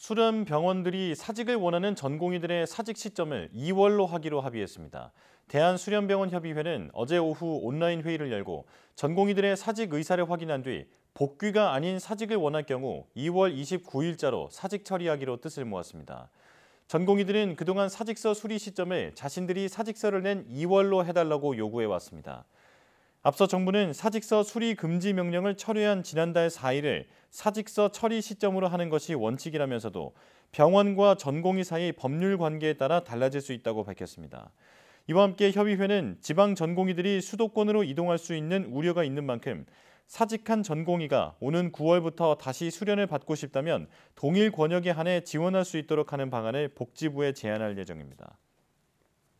수련 병원들이 사직을 원하는 전공의들의 사직 시점을 2월로 하기로 합의했습니다. 대한수련병원협의회는 어제 오후 온라인 회의를 열고 전공의들의 사직 의사를 확인한 뒤 복귀가 아닌 사직을 원할 경우 2월 29일자로 사직 처리하기로 뜻을 모았습니다. 전공의들은 그동안 사직서 수리 시점을 자신들이 사직서를 낸 2월로 해달라고 요구해왔습니다. 앞서 정부는 사직서 수리 금지 명령을 철회한 지난달 4일을 사직서 처리 시점으로 하는 것이 원칙이라면서도 병원과 전공의 사이 법률 관계에 따라 달라질 수 있다고 밝혔습니다. 이와 함께 협의회는 지방 전공의들이 수도권으로 이동할 수 있는 우려가 있는 만큼 사직한 전공의가 오는 9월부터 다시 수련을 받고 싶다면 동일 권역에 한해 지원할 수 있도록 하는 방안을 복지부에 제안할 예정입니다.